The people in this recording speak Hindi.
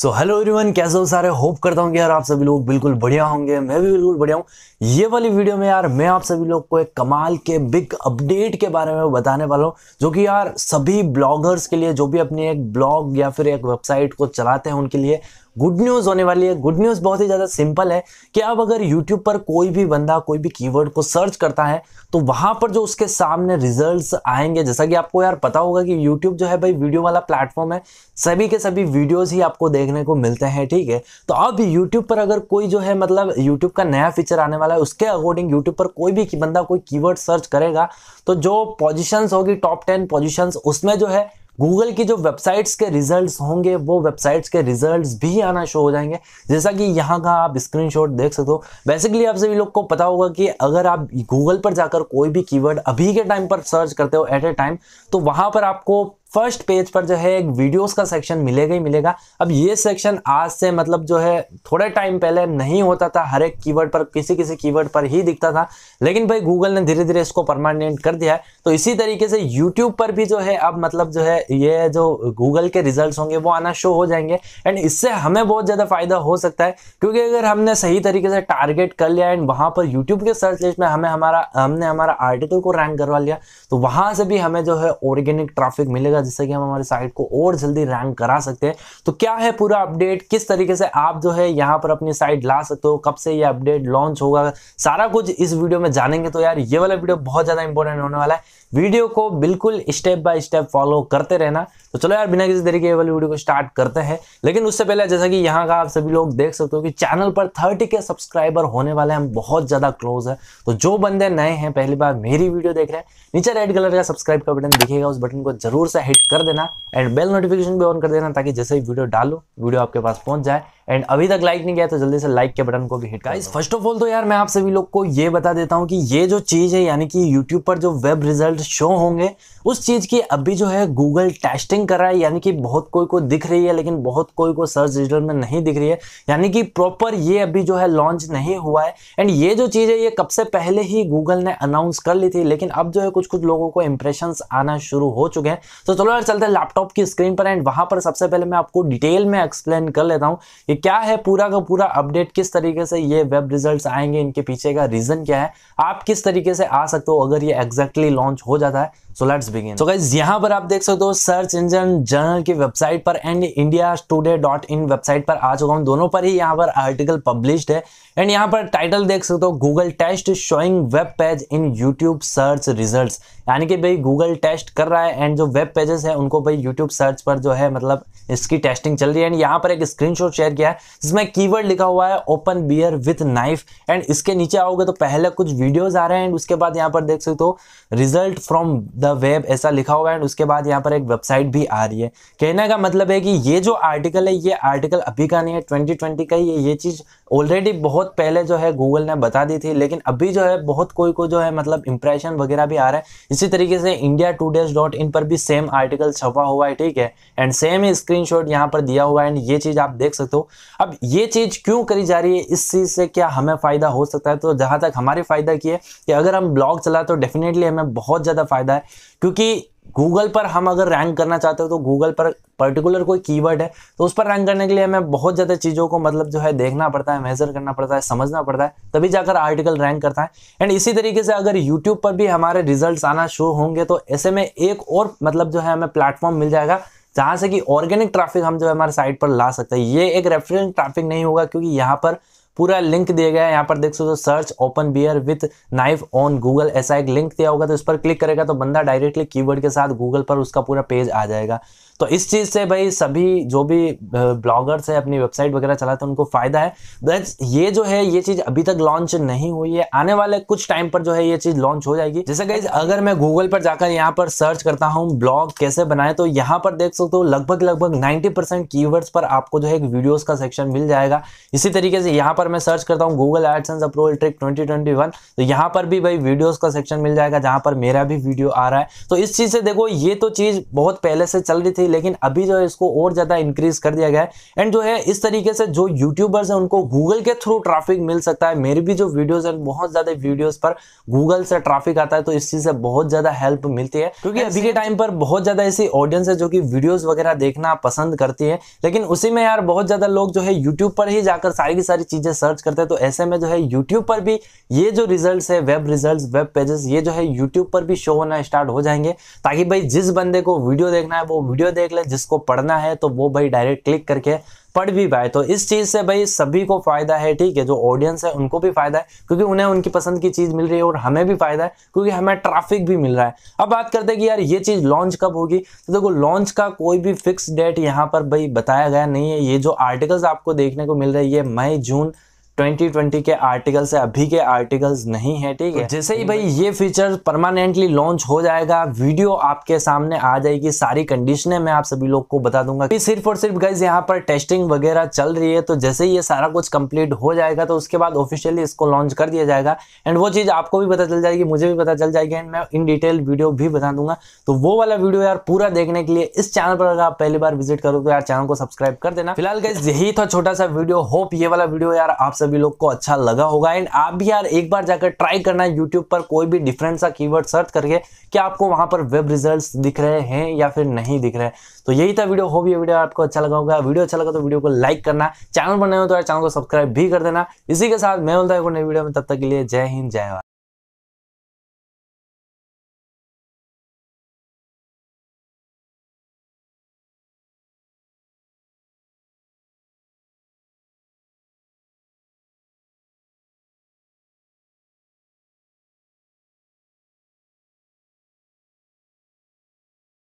सो हेलो एवरीवन कैसे हो सारे होप करता हूँ कि यार आप सभी लोग बिल्कुल बढ़िया होंगे मैं भी बिल्कुल बढ़िया हूँ ये वाली वीडियो में यार मैं आप सभी लोग को एक कमाल के बिग अपडेट के बारे में बताने वाला हूँ जो कि यार सभी ब्लॉगर्स के लिए जो भी अपनी एक ब्लॉग या फिर एक वेबसाइट को चलाते हैं उनके लिए गुड न्यूज़ होने वाली है गुड न्यूज़ बहुत ही ज़्यादा सिंपल है कि अब अगर यूट्यूब पर कोई भी बंदा कोई भी कीवर्ड को सर्च करता है तो वहां पर जो उसके सामने रिजल्ट्स आएंगे जैसा कि आपको यार पता होगा कि यूट्यूब जो है भाई वीडियो वाला प्लेटफॉर्म है सभी के सभी वीडियोज़ ही आपको देखने को मिलते हैं ठीक है तो अब यूट्यूब पर अगर कोई जो है मतलब यूट्यूब का नया फीचर आने वाला है उसके अकॉर्डिंग यूट्यूब पर कोई भी बंदा कोई की सर्च करेगा तो जो पोजिशन होगी टॉप टेन पोजिशन उसमें जो है गूगल की जो वेबसाइट्स के रिजल्ट्स होंगे वो वेबसाइट्स के रिजल्ट्स भी आना शो हो जाएंगे जैसा कि यहाँ का आप स्क्रीनशॉट देख सकते हो बेसिकली आप सभी लोग को पता होगा कि अगर आप गूगल पर जाकर कोई भी कीवर्ड अभी के टाइम पर सर्च करते हो एट ए टाइम तो वहाँ पर आपको फर्स्ट पेज पर जो है एक वीडियोस का सेक्शन मिलेगा ही मिलेगा अब ये सेक्शन आज से मतलब जो है थोड़े टाइम पहले नहीं होता था हर एक कीवर्ड पर किसी किसी कीवर्ड पर ही दिखता था लेकिन भाई गूगल ने धीरे धीरे इसको परमानेंट कर दिया है तो इसी तरीके से यूट्यूब पर भी जो है अब मतलब जो है ये जो गूगल के रिजल्ट होंगे वो आना शो हो जाएंगे एंड इससे हमें बहुत ज़्यादा फायदा हो सकता है क्योंकि अगर हमने सही तरीके से टारगेट कर लिया एंड वहाँ पर यूट्यूब के सर्च लिस्ट में हमें हमारा हमने हमारा आर्टिकल को रैंक करवा लिया तो वहाँ से भी हमें जो है ऑर्गेनिक ट्राफिक मिलेगा जाएगा जिससे कि हम हमारे साइट को और जल्दी रैंक करा सकते हैं तो क्या है पूरा अपडेट किस तरीके से आप जो है यहाँ पर अपनी साइट ला सकते हो कब से ये अपडेट लॉन्च होगा सारा कुछ इस वीडियो में जानेंगे तो यार ये वाला वीडियो बहुत ज़्यादा इंपॉर्टेंट होने वाला है वीडियो को बिल्कुल स्टेप बाय स्टेप फॉलो करते रहना तो चलो यार बिना किसी तरीके ये वाली वीडियो को स्टार्ट करते हैं लेकिन उससे पहले जैसा कि यहाँ का आप सभी लोग देख सकते हो कि चैनल पर थर्टी के सब्सक्राइबर होने वाले हम बहुत ज़्यादा क्लोज है तो जो बंदे नए हैं पहली बार मेरी वीडियो देख रहे हैं नीचे रेड कलर का सब्सक्राइब का बटन दिखेगा उस बटन को जरूर से हिट कर देना एंड बेल नोटिफिकेशन भी ऑन कर देना ताकि जैसे ही वीडियो डालो वीडियो आपके पास पहुंच जाए एंड अभी तक लाइक नहीं किया तो जल्दी से लाइक के बटन को भी hit guys first of all तो यार मैं आप सभी लोग को ये बता देता हूँ कि ये जो चीज़ है यानी कि यूट्यूब पर जो वेब रिजल्ट शो होंगे उस चीज़ की अभी जो है गूगल टेस्टिंग कर रहा है यानी कि बहुत कोई को दिख रही है लेकिन बहुत कोई को सर्च रिजल्ट में नहीं दिख रही है यानी कि प्रॉपर ये अभी जो है लॉन्च नहीं हुआ है एंड ये जो चीज़ है ये कब से पहले ही गूगल ने अनाउंस कर ली थी लेकिन अब जो है कुछ कुछ लोगों को इंप्रेशन आना शुरू हो चुके हैं तो चलो यार चलते हैं लैपटॉप की स्क्रीन पर एंड वहाँ पर सबसे पहले मैं आपको डिटेल में एक्सप्लेन कर लेता हूँ क्या है पूरा का पूरा अपडेट किस तरीके से ये वेब रिजल्ट्स आएंगे इनके पीछे का रीजन क्या है आप किस तरीके से आ सकते हो अगर ये एग्जैक्टली लॉन्च हो जाता है so let's begin so guys यहाँ पर आप देख सकते हो सर्च इंजन जर्नल की वेबसाइट पर and India Today dot in website पर आ चुका हूँ दोनों पर ही यहाँ पर आर्टिकल पब्लिश्ड है एंड यहाँ पर टाइटल देख सकते हो Google test showing web page in YouTube search result यानी कि भाई गूगल टेस्ट कर रहा है एंड जो वेब पेजेस है उनको भाई यूट्यूब सर्च पर जो है मतलब इसकी टेस्टिंग चल रही है एंड यहाँ पर एक स्क्रीनशॉट शेयर किया है जिसमें कीवर्ड लिखा हुआ है open beer with knife and इसके नीचे आओगे तो पहले कुछ वीडियोज आ रहे हैं एंड उसके बाद यहाँ पर देख सकते हो रिजल्ट फ्रॉम द वेब ऐसा लिखा हुआ है उसके बाद यहाँ पर एक वेबसाइट भी आ रही है कहने का मतलब है कि ये जो आर्टिकल है ये आर्टिकल अभी का नहीं है 2020 का ही है ये चीज़ ऑलरेडी बहुत पहले जो है गूगल ने बता दी थी लेकिन अभी जो है बहुत कोई को जो है मतलब इंप्रेशन वगैरह भी आ रहा है इसी तरीके से इंडिया टू डॉट इन पर भी सेम आर्टिकल छपा हुआ है ठीक है एंड सेम ही स्क्रीन शॉट यहाँ पर दिया हुआ है एंड ये चीज़ आप देख सकते हो अब ये चीज़ क्यों करी जा रही है इस चीज़ से क्या हमें फ़ायदा हो सकता है तो जहां तक हमारे फ़ायदा की है कि अगर हम ब्लॉग चला तो डेफिनेटली हमें बहुत ज़्यादा फ़ायदा है क्योंकि गूगल पर हम अगर रैंक करना चाहते हो तो गूगल पर पर्टिकुलर कोई कीवर्ड है तो उस पर रैंक करने के लिए हमें बहुत ज़्यादा चीज़ों को मतलब जो है देखना पड़ता है मेज़र करना पड़ता है समझना पड़ता है तभी जाकर आर्टिकल रैंक करता है एंड इसी तरीके से अगर यूट्यूब पर भी हमारे रिजल्ट आना शुरू होंगे तो ऐसे में एक और मतलब जो है हमें प्लेटफॉर्म मिल जाएगा जहाँ से कि ऑर्गेनिक ट्रैफिक हम जो है हमारे साइट पर ला सकते हैं ये एक रेफरेंस ट्रैफिक नहीं होगा क्योंकि यहाँ पर पूरा लिंक दिया गया है यहाँ पर देख सकते हो search open beer with knife on Google ऐसा एक लिंक दिया होगा तो इस पर क्लिक करेगा तो बंदा डायरेक्टली कीवर्ड के साथ गूगल पर उसका पूरा पेज आ जाएगा तो इस चीज़ से भाई सभी जो भी ब्लॉगर्स हैं अपनी वेबसाइट वगैरह चलाते हैं उनको फ़ायदा है दैट्स ये जो है ये चीज़ अभी तक लॉन्च नहीं हुई है आने वाले कुछ टाइम पर जो है ये चीज़ लॉन्च हो जाएगी जैसे गाइज अगर मैं गूगल पर जाकर यहाँ पर सर्च करता हूँ ब्लॉग कैसे बनाए तो यहाँ पर देख सकते हो लगभग लगभग नाइन्टी परसेंट पर आपको जो है एक वीडियोज़ का सेक्शन मिल जाएगा इसी तरीके से यहाँ पर पर मैं सर्च करता हूँ गूगल एडसेंस अप्रूवल ट्रिक 2021 तो यहाँ पर भी भाई वीडियोस का सेक्शन मिल जाएगा जहाँ पर मेरा भी वीडियो आ रहा है तो इस चीज़ से देखो ये तो चीज़ बहुत पहले से चल रही थी लेकिन अभी जो है इसको और ज़्यादा इंक्रीज कर दिया गया है एंड जो है इस तरीके से जो यूट्यूबर्स हैं उनको गूगल के थ्रू ट्राफिक मिल सकता है मेरी भी जो वीडियोज़ हैं बहुत ज़्यादा वीडियोज़ पर गूगल से ट्राफिक आता है तो इस चीज़ से बहुत ज़्यादा हेल्प मिलती है क्योंकि अभी के टाइम पर बहुत ज़्यादा ऐसी ऑडियंस है जो कि वीडियोज़ वगैरह देखना पसंद करती है लेकिन उसी में यार बहुत ज़्यादा लोग जो है यूट्यूब पर ही जाकर सारी की सारी चीज़ें सर्च करते हैं तो ऐसे में जो है यूट्यूब पर भी ये जो रिजल्ट है वेब रिजल्ट वेब पेजेस ये जो है यूट्यूब पर भी शो होना स्टार्ट हो जाएंगे ताकि भाई जिस बंदे को वीडियो देखना है वो वीडियो देख ले जिसको पढ़ना है तो वो भाई डायरेक्ट क्लिक करके पढ़ भी पाए तो इस चीज़ से भाई सभी को फ़ायदा है ठीक है जो ऑडियंस है उनको भी फ़ायदा है क्योंकि उन्हें उनकी पसंद की चीज़ मिल रही है और हमें भी फ़ायदा है क्योंकि हमें ट्रैफिक भी मिल रहा है अब बात करते हैं कि यार ये चीज़ लॉन्च कब होगी तो देखो लॉन्च का कोई भी फिक्स डेट यहाँ पर भाई बताया गया नहीं है ये जो आर्टिकल्स आपको देखने को मिल रहे हैं ये मई जून 2020 के आर्टिकल्स है अभी के आर्टिकल्स नहीं है ठीक तो है तो जैसे ही भाई ये फीचर परमानेंटली लॉन्च हो जाएगा वीडियो आपके सामने आ जाएगी सारी कंडीशनें मैं आप सभी लोग को बता दूंगा सिर्फ और सिर्फ गाइज यहाँ पर टेस्टिंग वगैरह चल रही है तो जैसे ही ये सारा कुछ कंप्लीट हो जाएगा तो उसके बाद ऑफिशियली इसको लॉन्च कर दिया जाएगा एंड वो चीज़ आपको भी पता चल जाएगी मुझे भी पता चल जाएगी एंड मैं इन डिटेल वीडियो भी बता दूंगा तो वो वाला वीडियो यार पूरा देखने के लिए इस चैनल पर अगर आप पहली बार विजिट करो तो यार चैनल को सब्सक्राइब कर देना फिलहाल गाइज यही था छोटा सा वीडियो होप ये वाला वीडियो यार आप सभी सभी लोग को अच्छा लगा होगा एंड आप भी यार एक बार जाकर ट्राई करना यूट्यूब पर कोई भी डिफरेंट सा कीवर्ड सर्च करके कि आपको वहां पर वेब रिजल्ट्स दिख रहे हैं या फिर नहीं दिख रहे तो यही था वीडियो हो भी वीडियो आपको अच्छा लगा होगा वीडियो अच्छा लगा तो वीडियो को लाइक करना चैनल बनाए हो तो यार चैनल को सब्सक्राइब भी कर देना इसी के साथ मैं बोलता हूँ नई वीडियो में तब तक के लिए जय हिंद जय भारत